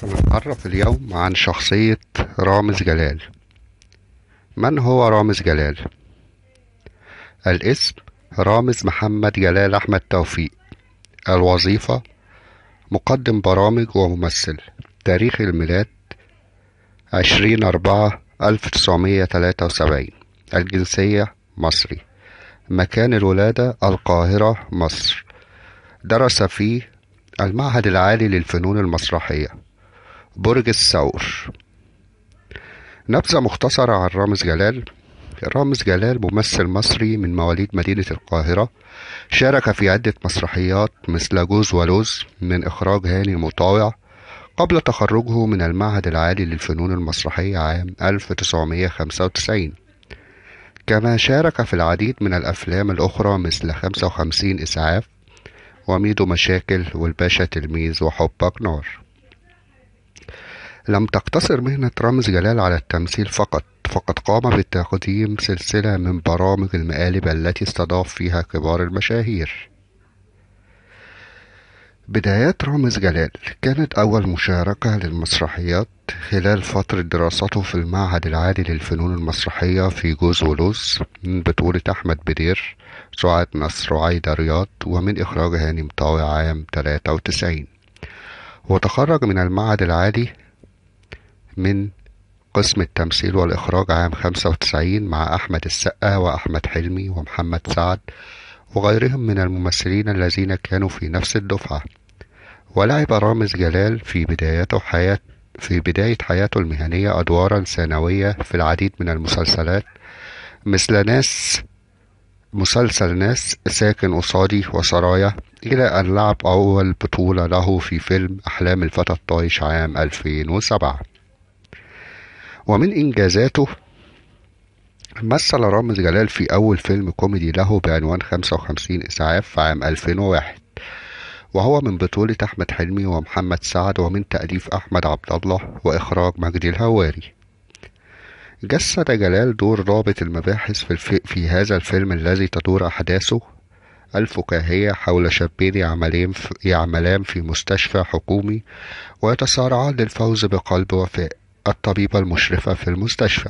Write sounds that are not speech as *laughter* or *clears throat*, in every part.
سنتعرف اليوم عن شخصية رامز جلال من هو رامز جلال؟ الاسم رامز محمد جلال أحمد توفيق الوظيفة مقدم برامج وممثل تاريخ الميلاد عشرين أربعة ألف تسعمية تلاتة وسبعين الجنسية مصري مكان الولادة القاهرة مصر درس في المعهد العالي للفنون المسرحية برج الثور نبذة مختصرة عن رامز جلال رامز جلال ممثل مصري من مواليد مدينة القاهرة شارك في عدة مسرحيات مثل جوز ولوز من إخراج هاني مطاوع قبل تخرجه من المعهد العالي للفنون المسرحية عام 1995 كما شارك في العديد من الأفلام الأخرى مثل 55 إسعاف وميدو مشاكل والباشا تلميذ وحبك نار لم تقتصر مهنة رامز جلال على التمثيل فقط فقد قام بتقديم سلسلة من برامج المقالب التي استضاف فيها كبار المشاهير بدايات رامز جلال كانت أول مشاركة للمسرحيات خلال فترة دراسته في المعهد العالي للفنون المسرحية في جوز ولوز من بطولة أحمد بدير سعاد نصر عايدة رياض ومن إخراج هاني مطاوي عام 93 وتخرج من المعهد العالي من قسم التمثيل والإخراج عام 95 مع أحمد السقا وأحمد حلمي ومحمد سعد وغيرهم من الممثلين الذين كانوا في نفس الدفعة ولعب رامز جلال في بدايته حياة في بداية حياته المهنية أدوارا ثانوية في العديد من المسلسلات مثل ناس مسلسل ناس ساكن قصادي وسرايا إلى أن لعب أول بطولة له في فيلم أحلام الفتى الطايش عام 2007 ومن إنجازاته مثل رامز جلال في أول فيلم كوميدي له بعنوان 55 إسعاف عام 2001 وهو من بطولة أحمد حلمي ومحمد سعد ومن تأليف أحمد عبد الله وإخراج مجدي الهواري جسد جلال دور ضابط المباحث في, في هذا الفيلم الذي تدور أحداثه الفكاهية حول شابين يعملان في مستشفى حكومي ويتصارعان للفوز بقلب وفاء الطبيبة المشرفة في المستشفى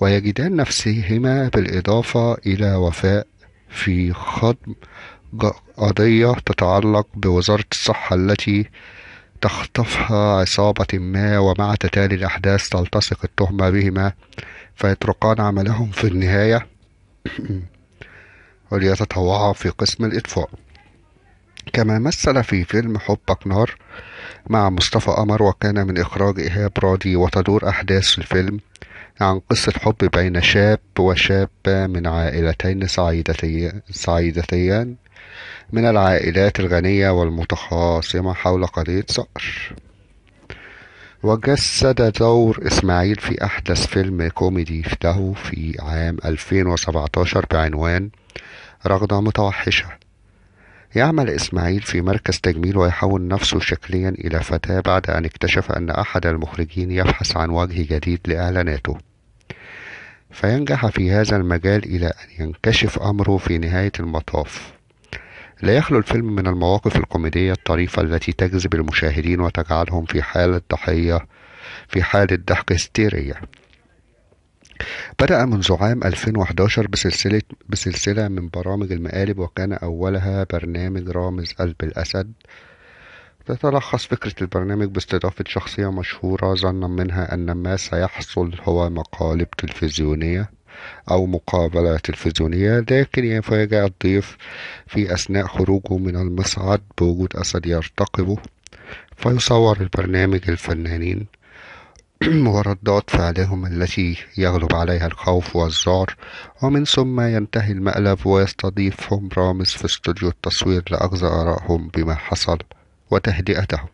ويجدان نفسهما بالإضافة إلى وفاء في خضم قضية تتعلق بوزارة الصحة التي تخطفها عصابة ما ومع تتالي الأحداث تلتصق التهمة بهما فيتركان عملهم في النهاية *clears throat* وليتطوعا في قسم الإطفاء كما مثل في فيلم حبك نار مع مصطفى قمر وكان من إخراج إيهاب راضي وتدور أحداث الفيلم عن قصة حب بين شاب وشابة من عائلتين سعيدتي سعيدتين من العائلات الغنية والمتخاصمة حول قضية صقر وجسد دور إسماعيل في أحدث فيلم كوميدي له في عام 2017 بعنوان رغدة متوحشة يعمل إسماعيل في مركز تجميل ويحول نفسه شكليا إلى فتاة بعد أن اكتشف أن أحد المخرجين يبحث عن وجه جديد لإعلاناته فينجح في هذا المجال إلى أن ينكشف أمره في نهاية المطاف لا يخلو الفيلم من المواقف الكوميدية الطريفة التي تجذب المشاهدين وتجعلهم في حالة ضحية في حالة ضحك هستيرية بدأ منذ عام 2011 بسلسلة, بسلسلة من برامج المقالب وكان أولها برنامج رامز قلب الأسد تتلخص فكرة البرنامج باستضافة شخصية مشهورة ظنا منها أن ما سيحصل هو مقالب تلفزيونية أو مقابلة تلفزيونية لكن يفاجأ الضيف في أثناء خروجه من المصعد بوجود أسد يرتقبه فيصور البرنامج الفنانين وردات *clears throat* فعلهم التي يغلب عليها الخوف والذعر ومن ثم ينتهي المألف ويستضيفهم رامز في استوديو التصوير لأخذ آرائهم بما حصل وتهدئتهم